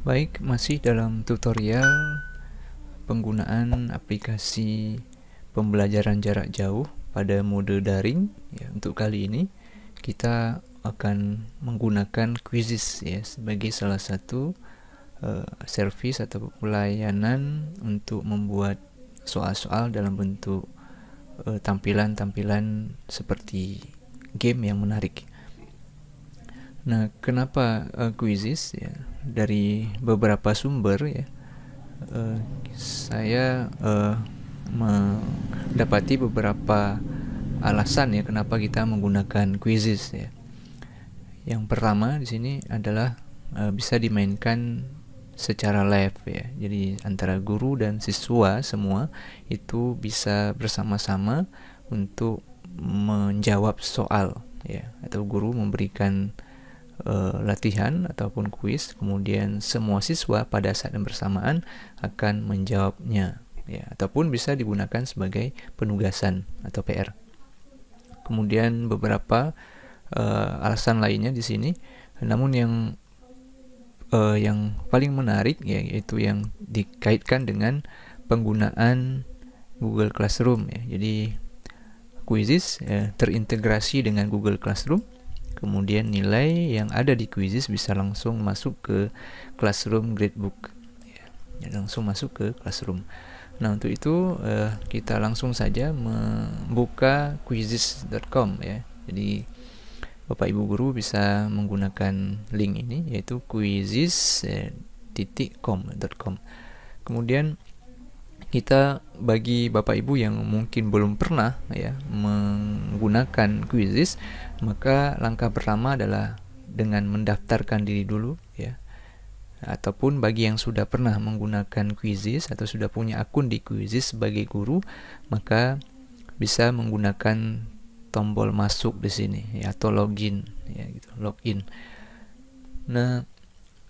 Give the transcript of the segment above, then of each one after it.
Baik, masih dalam tutorial penggunaan aplikasi pembelajaran jarak jauh pada mode daring. Ya, untuk kali ini kita akan menggunakan Quizzes ya sebagai salah satu uh, service atau pelayanan untuk membuat soal-soal dalam bentuk eh, tampilan-tampilan uh, tampilan -tampilan seperti game yang menarik. Nah, kenapa uh, eh, quizzes ya? Dari beberapa sumber ya, uh, saya uh, mendapati beberapa alasan ya kenapa kita menggunakan kuisis ya. Yang pertama di sini adalah uh, bisa dimainkan secara live ya. Jadi antara guru dan siswa semua itu bisa bersama-sama untuk menjawab soal ya atau guru memberikan uh, latihan ataupun kuis, kemudian semua siswa pada saat yang bersamaan akan menjawabnya, ya, ataupun bisa digunakan sebagai penugasan atau PR. Kemudian beberapa uh, alasan lainnya di sini, namun yang uh, yang paling menarik ya, yaitu yang dikaitkan dengan penggunaan Google Classroom ya. Jadi Quizzes ya, terintegrasi dengan Google Classroom Kemudian nilai yang ada di Quizzes bisa langsung masuk ke Classroom Gradebook. Ya, langsung masuk ke Classroom. Nah, untuk itu uh, kita langsung saja membuka quizzes.com ya. Jadi Bapak Ibu guru bisa menggunakan link ini yaitu quizzes.com.com. Eh, Kemudian kita bagi Bapak Ibu yang mungkin belum pernah ya menggunakan Quizzes, maka langkah pertama adalah dengan mendaftarkan diri dulu ya. Ataupun bagi yang sudah pernah menggunakan Quizzes atau sudah punya akun di Quizzes sebagai guru, maka bisa menggunakan tombol masuk di sini ya atau login ya gitu, login. Nah,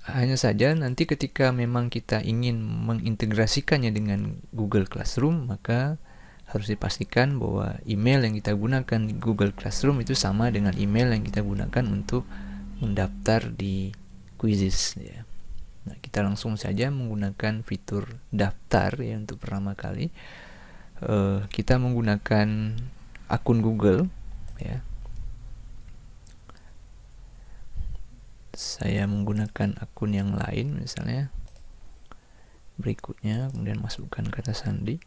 hanya saja nanti ketika memang kita ingin mengintegrasikannya dengan Google Classroom, maka harus dipastikan bahwa email yang kita gunakan di Google Classroom itu sama dengan email yang kita gunakan untuk mendaftar di quizzes ya. Nah, kita langsung saja menggunakan fitur daftar ya untuk pertama kali. Uh, kita menggunakan akun Google ya. saya menggunakan akun yang lain misalnya berikutnya kemudian masukkan kata sandi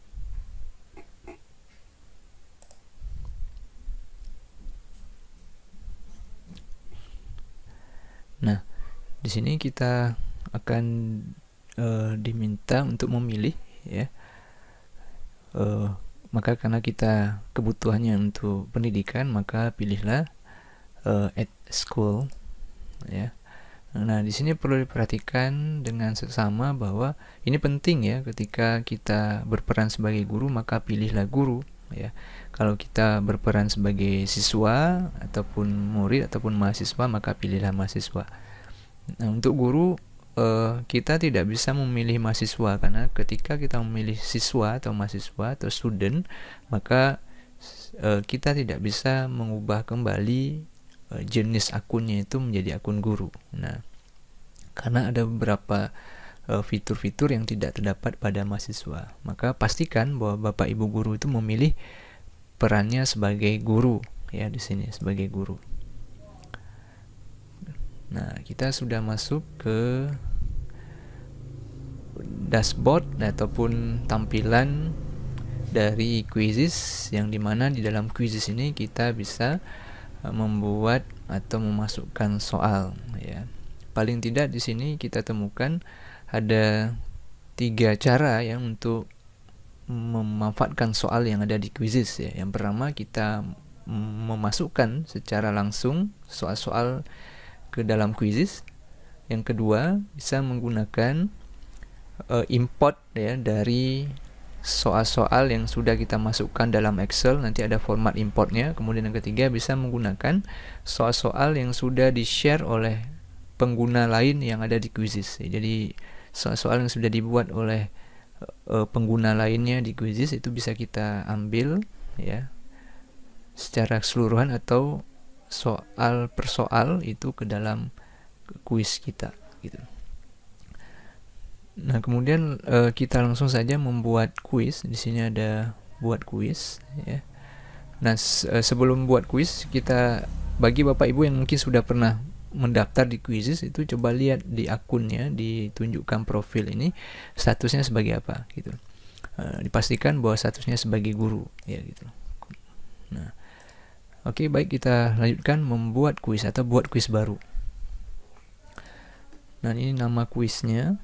nah di sini kita akan uh, diminta untuk memilih ya uh, maka karena kita kebutuhannya untuk pendidikan maka pilihlah uh, at school ya Nah, di sini perlu diperhatikan dengan seksama bahwa ini penting ya ketika kita berperan sebagai guru maka pilihlah guru ya. Kalau kita berperan sebagai siswa ataupun murid ataupun mahasiswa maka pilihlah mahasiswa. Nah, untuk guru eh, kita tidak bisa memilih mahasiswa karena ketika kita memilih siswa atau mahasiswa atau student maka eh, kita tidak bisa mengubah kembali Eh, jenis akunnya itu menjadi akun guru. Nah, karena ada beberapa eh, fitur-fitur yang tidak terdapat pada mahasiswa, maka pastikan bahwa Bapak Ibu guru itu memilih perannya sebagai guru ya di sini sebagai guru. Nah, kita sudah masuk ke dashboard ataupun tampilan dari quizzes yang dimana di dalam quizzes ini kita bisa membuat atau memasukkan soal ya. Paling tidak di sini kita temukan ada tiga cara yang untuk memanfaatkan soal yang ada di kuisis ya. Yang pertama kita memasukkan secara langsung soal-soal ke dalam kuisis. Yang kedua bisa menggunakan uh, import ya dari soal-soal yang sudah kita masukkan dalam Excel nanti ada format importnya kemudian yang ketiga bisa menggunakan soal-soal yang sudah di-share oleh pengguna lain yang ada di quizzes jadi soal-soal yang sudah dibuat oleh uh, pengguna lainnya di quizzes itu bisa kita ambil ya secara keseluruhan atau soal per soal itu ke dalam quiz kita gitu Nah, kemudian uh, kita langsung saja membuat kuis. Di sini ada buat kuis ya. Nah, se eh, sebelum buat kuis kita bagi Bapak Ibu yang mungkin sudah pernah mendaftar di kuisis itu coba lihat di akunnya ditunjukkan profil ini statusnya sebagai apa gitu. Uh, dipastikan bahwa statusnya sebagai guru ya gitu. Nah, Oke, okay, baik kita lanjutkan membuat kuis atau buat kuis baru. Nah, ini nama kuisnya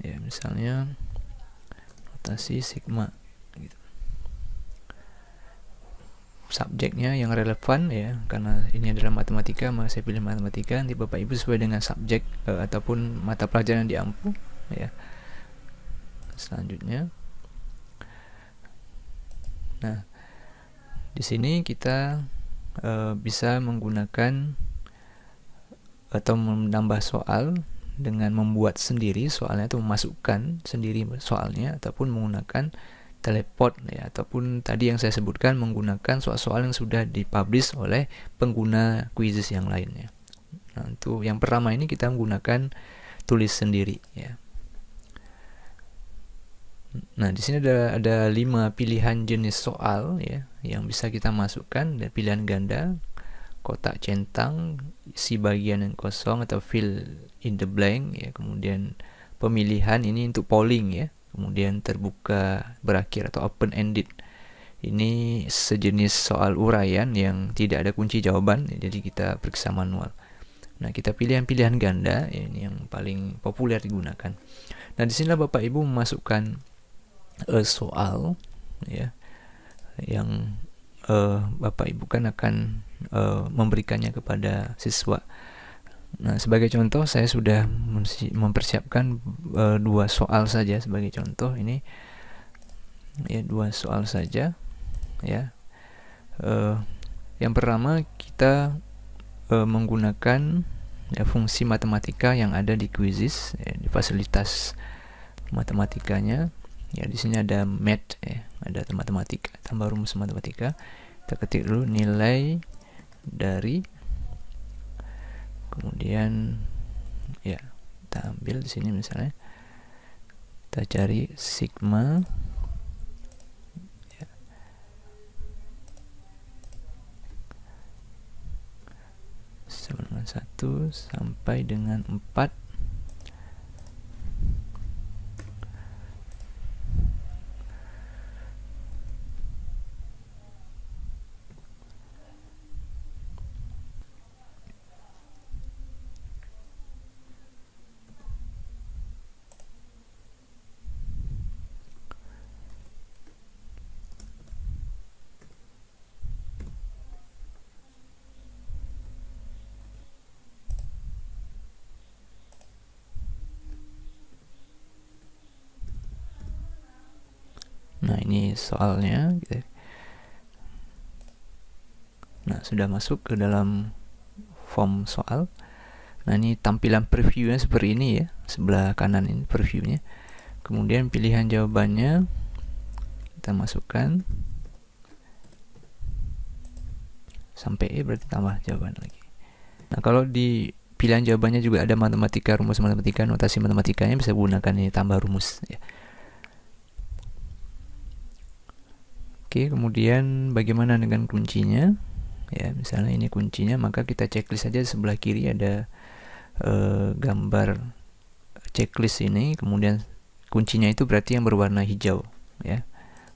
ya misalnya notasi sigma gitu. subjeknya yang relevan ya karena ini adalah matematika maka saya pilih matematika nanti bapak ibu sesuai dengan subjek uh, ataupun mata pelajaran yang diampu ya selanjutnya nah di sini kita uh, bisa menggunakan atau menambah soal dengan membuat sendiri soalnya atau memasukkan sendiri soalnya ataupun menggunakan teleport ya ataupun tadi yang saya sebutkan menggunakan soal-soal yang sudah dipublish oleh pengguna quizzes yang lainnya. Nah, untuk yang pertama ini kita menggunakan tulis sendiri ya. Nah, di sini ada ada 5 pilihan jenis soal ya yang bisa kita masukkan dan pilihan ganda kotak centang si bagian yang kosong atau fill in the blank ya kemudian pemilihan ini untuk polling ya kemudian terbuka berakhir atau open ended ini sejenis soal uraian yang tidak ada kunci jawaban ya. jadi kita periksa manual nah kita pilihan-pilihan ganda ya, ini yang paling populer digunakan nah disinilah bapak ibu memasukkan uh, soal ya yang uh, bapak ibu kan akan uh, memberikannya kepada siswa. Nah, sebagai contoh saya sudah mempersiapkan uh, dua soal saja sebagai contoh ini ya dua soal saja ya. Uh, yang pertama kita uh, menggunakan ya, fungsi matematika yang ada di kuisis, ya, di fasilitas matematikanya. Ya di sini ada math ya, ada matematika, tambah rumus matematika. Kita ketik dulu nilai dari kemudian ya kita ambil di sini misalnya kita cari sigma ya. sama dengan satu sampai dengan empat ini soalnya gitu. nah sudah masuk ke dalam form soal nah ini tampilan previewnya seperti ini ya sebelah kanan ini previewnya kemudian pilihan jawabannya kita masukkan sampai E berarti tambah jawaban lagi nah kalau di pilihan jawabannya juga ada matematika rumus matematika notasi matematikanya bisa gunakan ini tambah rumus ya. Oke, kemudian bagaimana dengan kuncinya? Ya, misalnya ini kuncinya, maka kita checklist saja sebelah kiri ada eh, gambar checklist ini, kemudian kuncinya itu berarti yang berwarna hijau, ya.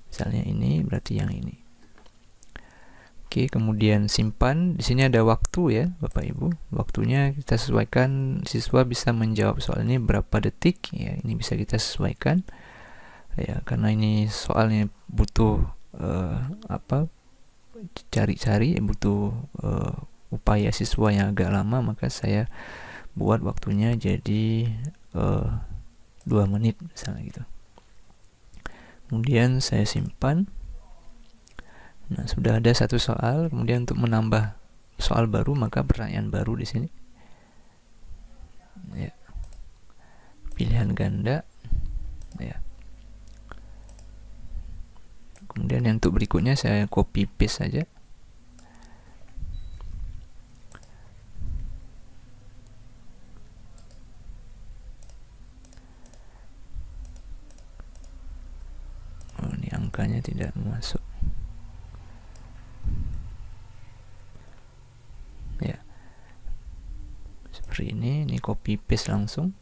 Misalnya ini berarti yang ini. Oke, kemudian simpan. Di sini ada waktu ya, Bapak Ibu. Waktunya kita sesuaikan siswa bisa menjawab soal ini berapa detik ya. Ini bisa kita sesuaikan. Ya, karena ini soalnya butuh uh, apa cari-cari butuh uh, upaya siswa yang agak lama maka saya buat waktunya jadi eh, dua uh, menit misalnya gitu kemudian saya simpan nah sudah ada satu soal kemudian untuk menambah soal baru maka pertanyaan baru di sini ya pilihan ganda ya kemudian yang untuk berikutnya saya copy paste saja oh ini angkanya tidak masuk ya seperti ini ini copy paste langsung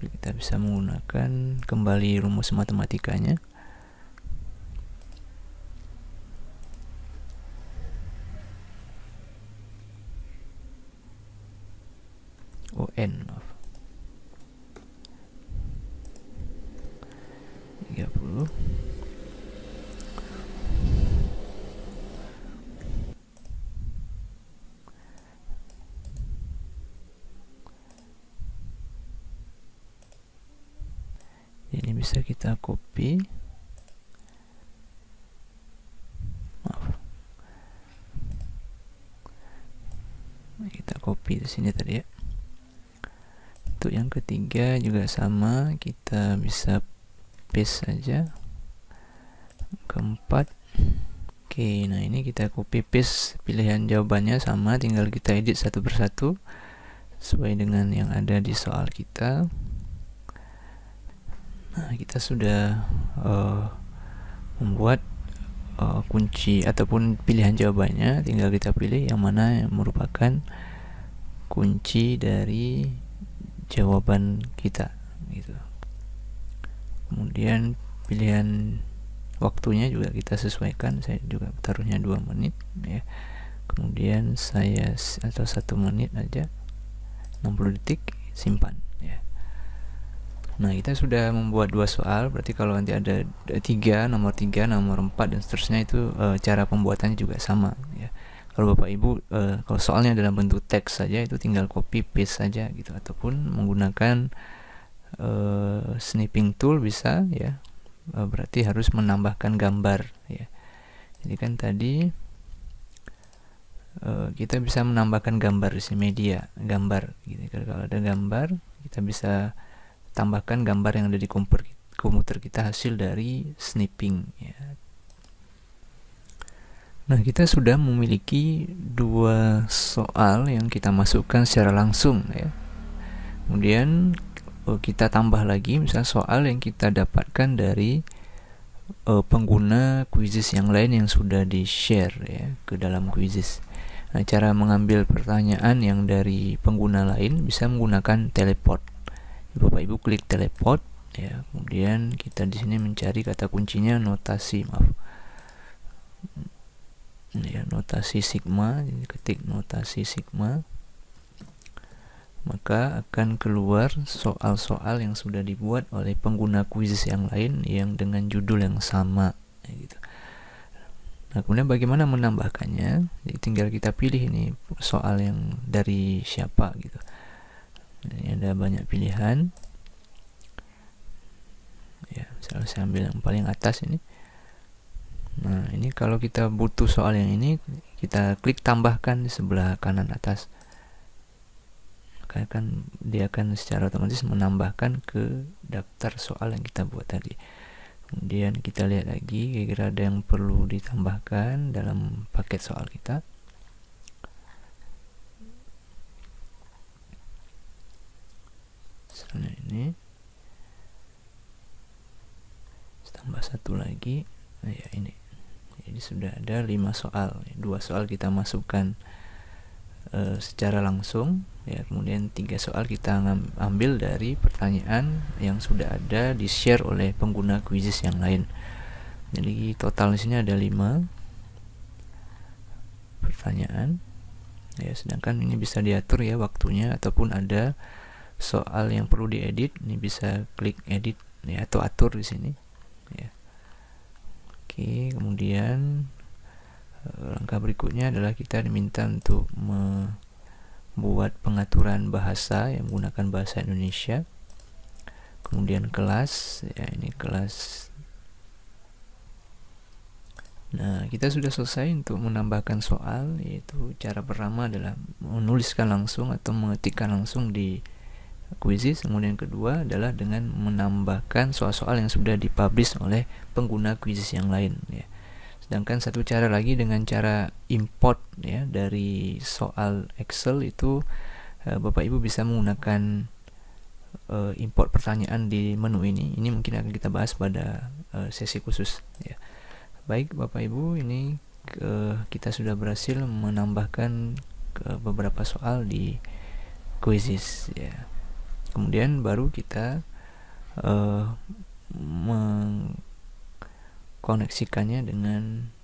kita bisa menggunakan kembali rumus matematikanya bisa kita copy maaf kita copy di sini tadi ya untuk yang ketiga juga sama kita bisa paste saja keempat oke nah ini kita copy paste pilihan jawabannya sama tinggal kita edit satu persatu sesuai dengan yang ada di soal kita Nah, kita sudah uh, membuat uh, kunci ataupun pilihan jawabannya, tinggal kita pilih yang mana yang merupakan kunci dari jawaban kita gitu. Kemudian pilihan waktunya juga kita sesuaikan, saya juga taruhnya dua menit ya. Kemudian saya atau satu menit aja 60 detik simpan ya. Nah, kita sudah membuat dua soal, berarti kalau nanti ada tiga, nomor tiga, nomor empat, dan seterusnya itu e, cara pembuatannya juga sama. Ya. Kalau bapak ibu, e, kalau soalnya dalam bentuk teks saja itu tinggal copy paste saja gitu, ataupun menggunakan e, snipping tool bisa, ya. E, berarti harus menambahkan gambar, ya. Jadi kan tadi e, kita bisa menambahkan gambar di media, gambar. Gitu. Kalau ada gambar, kita bisa tambahkan gambar yang ada di komputer kita hasil dari snipping ya. Nah, kita sudah memiliki dua soal yang kita masukkan secara langsung ya. Kemudian eh, kita tambah lagi misalnya soal yang kita dapatkan dari uh, pengguna kuisis yang lain yang sudah di-share ya ke dalam kuisis. Nah, cara mengambil pertanyaan yang dari pengguna lain bisa menggunakan teleport. Bapak Ibu klik teleport ya. Kemudian kita di sini mencari kata kuncinya notasi, maaf. Ya, notasi sigma, jadi ketik notasi sigma. Maka akan keluar soal-soal yang sudah dibuat oleh pengguna kuisis yang lain yang dengan judul yang sama ya, gitu. Nah, kemudian bagaimana menambahkannya? Jadi tinggal kita pilih ini soal yang dari siapa gitu ini ada banyak pilihan ya misalnya saya ambil yang paling atas ini nah ini kalau kita butuh soal yang ini kita klik tambahkan di sebelah kanan atas maka akan dia akan secara otomatis menambahkan ke daftar soal yang kita buat tadi kemudian kita lihat lagi kira-kira ada yang perlu ditambahkan dalam paket soal kita Nah, ini tambah satu lagi nah ya ini jadi sudah ada lima soal dua soal kita masukkan e, secara langsung ya kemudian tiga soal kita ambil dari pertanyaan yang sudah ada di share oleh pengguna kuisis yang lain jadi total sini ada lima pertanyaan ya sedangkan ini bisa diatur ya waktunya ataupun ada soal yang perlu diedit ini bisa klik edit ya atau atur di sini ya oke kemudian eh, langkah berikutnya adalah kita diminta untuk membuat pengaturan bahasa yang menggunakan bahasa Indonesia kemudian kelas ya ini kelas nah kita sudah selesai untuk menambahkan soal yaitu cara pertama adalah menuliskan langsung atau mengetikkan langsung di kuisis, kemudian yang kedua adalah dengan menambahkan soal-soal yang sudah dipublish oleh pengguna kuisis yang lain ya sedangkan satu cara lagi dengan cara import ya dari soal Excel itu e, Bapak Ibu bisa menggunakan e, import pertanyaan di menu ini ini mungkin akan kita bahas pada e, sesi khusus ya baik Bapak Ibu ini kita sudah berhasil menambahkan beberapa soal di quizzes ya kemudian baru kita uh, mengkoneksikannya dengan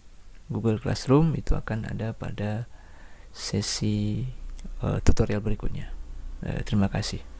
Google Classroom itu akan ada pada sesi uh, tutorial berikutnya. Uh, terima kasih.